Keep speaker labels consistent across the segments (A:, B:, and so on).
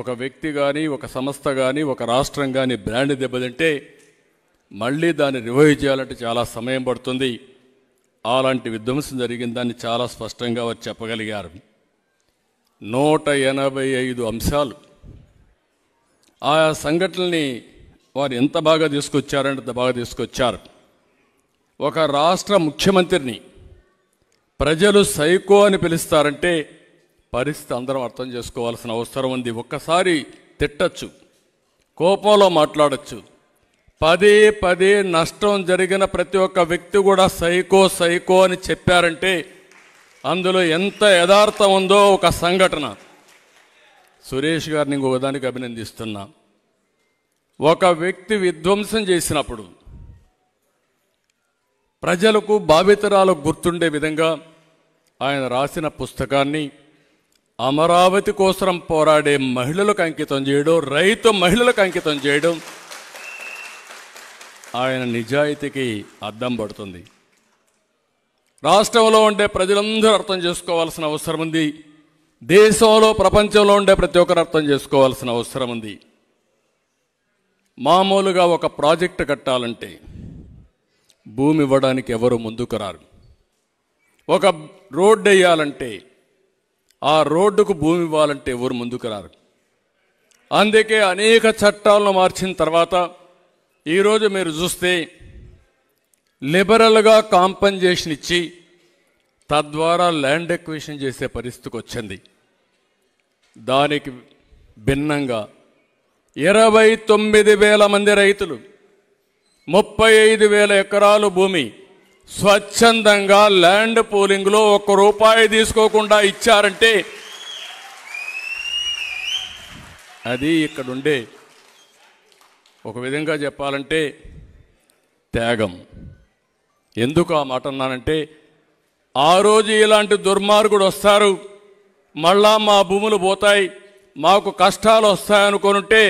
A: ఒక వ్యక్తి కానీ ఒక సంస్థ కానీ ఒక రాష్ట్రం కానీ బ్రాండ్ దెబ్బతింటే మళ్ళీ దాన్ని రివైవ్ చేయాలంటే చాలా సమయం పడుతుంది అలాంటి విధ్వంసం జరిగిందని చాలా స్పష్టంగా వారు చెప్పగలిగారు నూట ఎనభై ఐదు అంశాలు ఆయా సంఘటనని వారు ఎంత బాగా తీసుకొచ్చారంటే అంత బాగా తీసుకొచ్చారు ఒక రాష్ట్ర ముఖ్యమంత్రిని ప్రజలు సైకో అని పిలుస్తారంటే పరిస్థితి అందరం అర్థం చేసుకోవాల్సిన అవసరం ఉంది ఒక్కసారి తిట్టచ్చు కోపంలో మాట్లాడచ్చు పదే పదే నష్టం జరిగిన ప్రతి ఒక్క వ్యక్తి కూడా సైకో సైకో అని చెప్పారంటే అందులో ఎంత యథార్థం ఉందో ఒక సంఘటన సురేష్ గారిని దానికి అభినందిస్తున్నా ఒక వ్యక్తి విధ్వంసం చేసినప్పుడు ప్రజలకు బాధితరాలకు గుర్తుండే విధంగా ఆయన రాసిన పుస్తకాన్ని అమరావతి కోసం పోరాడే మహిళలకు అంకితం చేయడం రైతు మహిళలకు అంకితం చేయడం ఆయన నిజాయితీకి అద్దం పడుతుంది రాష్ట్రంలో ఉండే ప్రజలందరూ అర్థం చేసుకోవాల్సిన అవసరం ఉంది దేశంలో ప్రపంచంలో ఉండే ప్రతి ఒక్కరు అర్థం చేసుకోవాల్సిన అవసరం ఉంది మామూలుగా ఒక ప్రాజెక్టు కట్టాలంటే భూమి ఇవ్వడానికి ఎవరు ముందుకు రారు ఒక రోడ్డు వేయాలంటే ఆ రోడ్డుకు భూమి ఇవ్వాలంటే ఎవరు ముందుకు రారు అందుకే అనేక చట్టాలను మార్చిన తర్వాత ఈరోజు మీరు చూస్తే లిబరల్గా కాంపన్సేషన్ ఇచ్చి తద్వారా ల్యాండ్ ఎక్విషన్ చేసే పరిస్థితికి వచ్చింది దానికి భిన్నంగా ఇరవై తొమ్మిది వేల మంది రైతులు ముప్పై ఐదు వేల ఎకరాలు భూమి స్వచ్ఛందంగా ల్యాండ్ పోలింగ్లో ఒక్క రూపాయి తీసుకోకుండా ఇచ్చారంటే అది ఇక్కడుండే ఒక విధంగా చెప్పాలంటే త్యాగం ఎందుకు ఆ మాట అన్నానంటే ఆ రోజు ఇలాంటి దుర్మార్గుడు వస్తారు మళ్ళా మా భూములు పోతాయి మాకు కష్టాలు వస్తాయనుకుంటే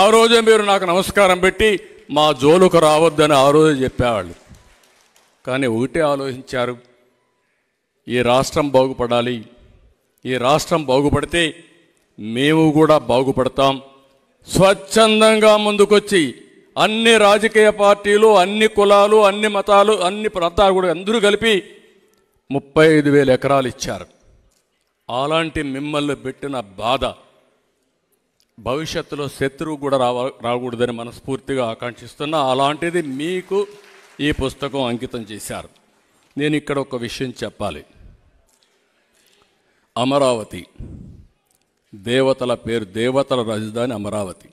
A: ఆ రోజే మీరు నాకు నమస్కారం పెట్టి మా జోలుకు రావద్దని ఆ రోజే చెప్పేవాళ్ళు కానీ ఒకటే ఆలోచించారు ఈ రాష్ట్రం బాగుపడాలి ఈ రాష్ట్రం బాగుపడితే మేము కూడా బాగుపడతాం స్వచ్ఛందంగా ముందుకొచ్చి అన్ని రాజకీయ పార్టీలు అన్ని కులాలు అన్ని మతాలు అన్ని ప్రాంతాలు కూడా అందరూ కలిపి ముప్పై ఐదు వేల ఎకరాలు ఇచ్చారు అలాంటి మిమ్మల్ని పెట్టిన బాధ భవిష్యత్తులో శత్రువు కూడా రావ రాకూడదని మనస్ఫూర్తిగా ఆకాంక్షిస్తున్నా అలాంటిది మీకు ఈ పుస్తకం అంకితం చేశారు నేను ఇక్కడ ఒక విషయం చెప్పాలి అమరావతి దేవతల పేరు దేవతల రాజధాని అమరావతి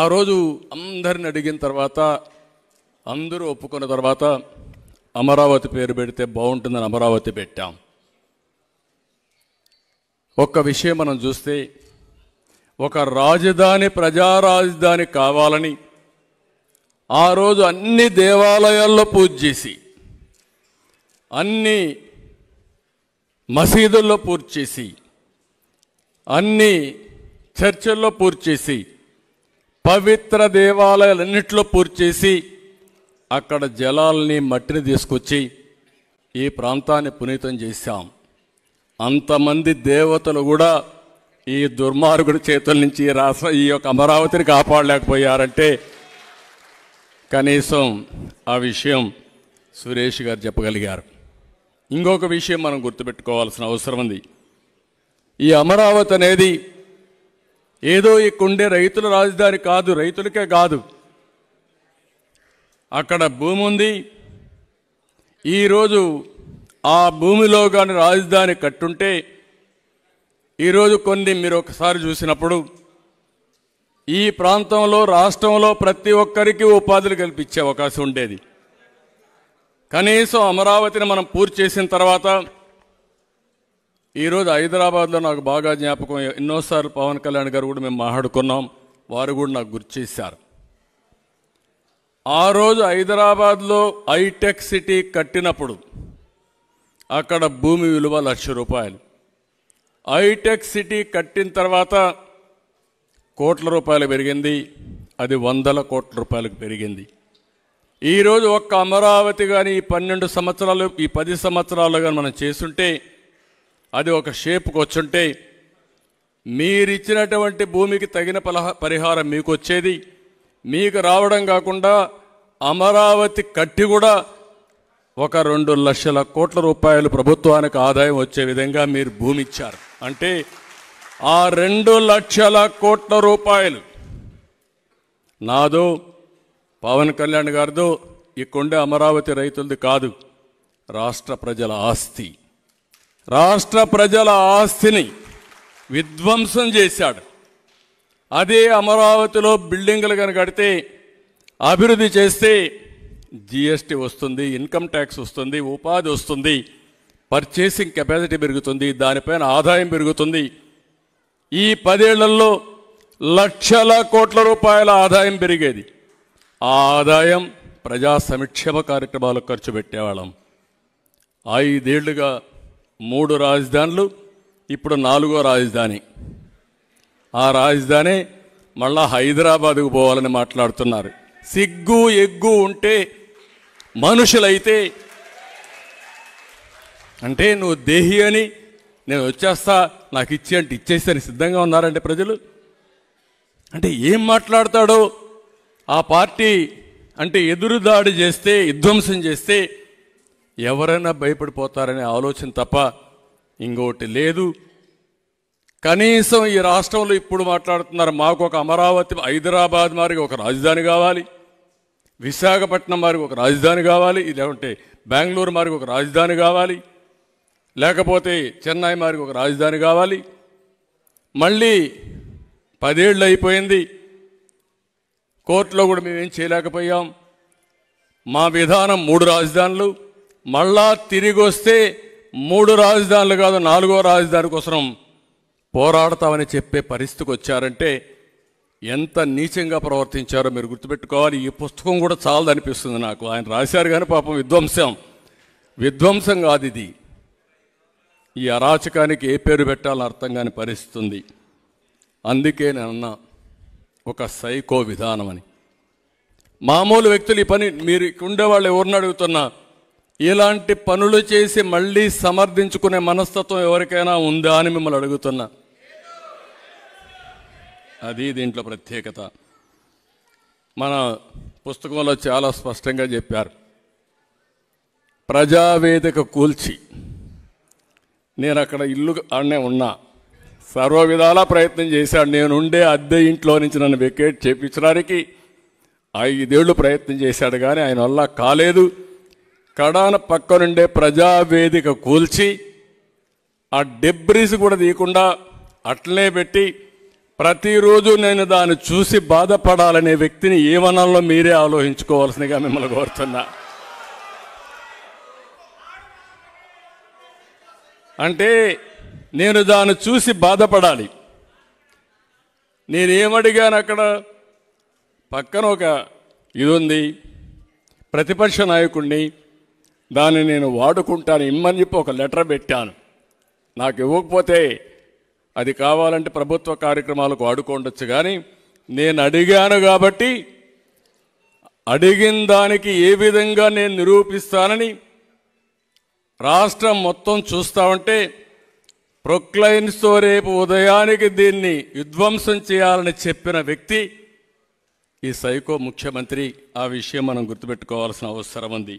A: ఆ రోజు అందరిని అడిగిన తర్వాత అందరూ ఒప్పుకున్న తర్వాత అమరావతి పేరు పెడితే బాగుంటుందని అమరావతి పెట్టాం ఒక్క విషయం మనం చూస్తే ఒక రాజధాని ప్రజారాజధాని కావాలని ఆ రోజు అన్ని దేవాలయాల్లో పూజ చేసి అన్ని మసీదుల్లో పూజ చేసి అన్ని చర్చల్లో పూజ చేసి పవిత్ర దేవాలయాలన్నింటిలో పూజ చేసి అక్కడ జలాలని మట్టిని తీసుకొచ్చి ఈ ప్రాంతాన్ని పునీతం చేశాం అంతమంది దేవతలు కూడా ఈ దుర్మార్గుడి చేతుల నుంచి రాస ఈ యొక్క అమరావతిని కాపాడలేకపోయారంటే కనీసం ఆ విషయం సురేష్ గారు చెప్పగలిగారు ఇంకొక విషయం మనం గుర్తుపెట్టుకోవాల్సిన అవసరం ఉంది ఈ అమరావతి అనేది ఏదో ఇక్కడుండే రైతుల రాజధాని కాదు రైతులకే కాదు అక్కడ భూమి ఉంది ఈరోజు ఆ భూమిలో కానీ రాజధాని కట్టుంటే ఈరోజు కొన్ని మీరు ఒకసారి చూసినప్పుడు ఈ ప్రాంతంలో రాష్ట్రంలో ప్రతి ఒక్కరికి ఉపాధులు కల్పించే అవకాశం ఉండేది కనీసం అమరావతిని మనం పూర్తి చేసిన తర్వాత ఈరోజు హైదరాబాద్లో నాకు బాగా జ్ఞాపకం ఎన్నోసార్లు పవన్ కళ్యాణ్ గారు కూడా మేము మాట్లాడుకున్నాం వారు కూడా నాకు గుర్తు చేశారు ఆ రోజు హైదరాబాద్లో హైటెక్ సిటీ కట్టినప్పుడు అక్కడ భూమి విలువ లక్ష రూపాయలు హైటెక్ సిటీ కట్టిన తర్వాత కోట్ల రూపాయలు పెరిగింది అది వందల కోట్ల రూపాయలకు పెరిగింది ఈరోజు ఒక్క అమరావతి కానీ ఈ పన్నెండు సంవత్సరాలు ఈ పది సంవత్సరాలు కానీ మనం చేస్తుంటే అది ఒక షేప్కి వచ్చుంటే మీరిచ్చినటువంటి భూమికి తగిన పలహ పరిహారం మీకు వచ్చేది మీకు రావడం కాకుండా అమరావతి కట్టి కూడా ఒక రెండు లక్షల కోట్ల రూపాయలు ప్రభుత్వానికి ఆదాయం వచ్చే విధంగా మీరు భూమి ఇచ్చారు అంటే ఆ రెండు లక్షల కోట్ల రూపాయలు నాదో పవన్ కళ్యాణ్ గారిదో ఈ కొండ అమరావతి రైతులది కాదు రాష్ట్ర ప్రజల ఆస్తి రాష్ట్ర ప్రజల ఆస్తిని విధ్వంసం చేశాడు అదే అమరావతిలో బిల్డింగులు కనుక కడితే అభివృద్ధి చేస్తే జిఎస్టీ వస్తుంది ఇన్కమ్ ట్యాక్స్ వస్తుంది ఉపాధి వస్తుంది పర్చేసింగ్ కెపాసిటీ పెరుగుతుంది దానిపైన ఆదాయం పెరుగుతుంది ఈ పదేళ్లలో లక్షల కోట్ల రూపాయల ఆదాయం పెరిగేది ఆ ఆదాయం ప్రజా సంక్షేమ కార్యక్రమాలకు ఖర్చు పెట్టేవాళ్ళం ఐదేళ్లుగా మూడు రాజధానులు ఇప్పుడు నాలుగో రాజధాని ఆ రాజధాని మళ్ళా హైదరాబాద్కు పోవాలని మాట్లాడుతున్నారు సిగ్గు ఎగ్గు ఉంటే మనుషులైతే అంటే నువ్వు దేహి అని నేను వచ్చేస్తా నాకు ఇచ్చి అంటే ఇచ్చేసని సిద్ధంగా ఉన్నారండి ప్రజలు అంటే ఏం మాట్లాడతాడో ఆ పార్టీ అంటే ఎదురుదాడి చేస్తే విధ్వంసం చేస్తే ఎవరైనా భయపడిపోతారనే ఆలోచన తప్ప ఇంకోటి లేదు కనీసం ఈ రాష్ట్రంలో ఇప్పుడు మాట్లాడుతున్నారు మాకు ఒక అమరావతి హైదరాబాద్ మారికి ఒక రాజధాని కావాలి విశాఖపట్నం మారికి ఒక రాజధాని కావాలి లేదంటే బెంగళూరు మారికి ఒక రాజధాని కావాలి లేకపోతే చెన్నై మారికి ఒక రాజధాని కావాలి మళ్ళీ పదేళ్ళు అయిపోయింది కోర్టులో కూడా మేమేం చేయలేకపోయాం మా విధానం మూడు రాజధానులు మళ్ళా తిరిగి వస్తే మూడు రాజధానులు కాదు నాలుగో రాజధాని కోసం పోరాడతామని చెప్పే పరిస్థితికి వచ్చారంటే ఎంత నీచంగా ప్రవర్తించారో మీరు గుర్తుపెట్టుకోవాలి ఈ పుస్తకం కూడా చాలదనిపిస్తుంది నాకు ఆయన రాశారు కానీ పాపం విధ్వంసం విధ్వంసం కాదు ఇది ఈ అరాచకానికి ఏ పేరు పెట్టాలని అర్థం కాని పరిస్థితుంది అందుకే నేను అన్న ఒక సైకో విధానం అని మామూలు వ్యక్తులు ఈ పని మీరు ఉండేవాళ్ళు ఎవరిని అడుగుతున్నా ఇలాంటి పనులు చేసి మళ్ళీ సమర్థించుకునే మనస్తత్వం ఎవరికైనా ఉందా అని మిమ్మల్ని అడుగుతున్నా అది దీంట్లో ప్రత్యేకత మన పుస్తకంలో చాలా స్పష్టంగా చెప్పారు ప్రజావేదిక కూల్చి నేను అక్కడ ఇల్లు ఆడనే ఉన్నా సర్వ విధాలా ప్రయత్నం చేశాడు నేను ఉండే అద్దె ఇంట్లో నుంచి నన్ను వెకేట్ చేపించడానికి ఐదేళ్లు ప్రయత్నం చేశాడు కానీ ఆయన వల్ల కాలేదు కడాన పక్క నుండే ప్రజావేదిక కూల్చి ఆ డెబ్రీస్ కూడా తీయకుండా అట్లనే పెట్టి ప్రతిరోజు నేను దాన్ని చూసి బాధపడాలనే వ్యక్తిని ఏమనాలో మీరే ఆలోచించుకోవాల్సిందిగా మిమ్మల్ని కోరుతున్నా అంటే నేను దాన్ని చూసి బాధపడాలి నేనేమడిగాను అక్కడ పక్కన ఒక ఇది ఉంది ప్రతిపక్ష నాయకుడిని దాన్ని నేను వాడుకుంటాను ఇమ్మని చెప్పి ఒక లెటర్ పెట్టాను నాకు ఇవ్వకపోతే అది కావాలంటే ప్రభుత్వ కార్యక్రమాలకు వాడుకోండొచ్చు కానీ నేను అడిగాను కాబట్టి అడిగిన దానికి ఏ విధంగా నేను నిరూపిస్తానని రాష్ట్రం మొత్తం చూస్తామంటే ప్రొక్లైన్స్తో రేపు ఉదయానికి దీన్ని విధ్వంసం చేయాలని చెప్పిన వ్యక్తి ఈ సైకో ముఖ్యమంత్రి ఆ విషయం మనం గుర్తుపెట్టుకోవాల్సిన అవసరం ఉంది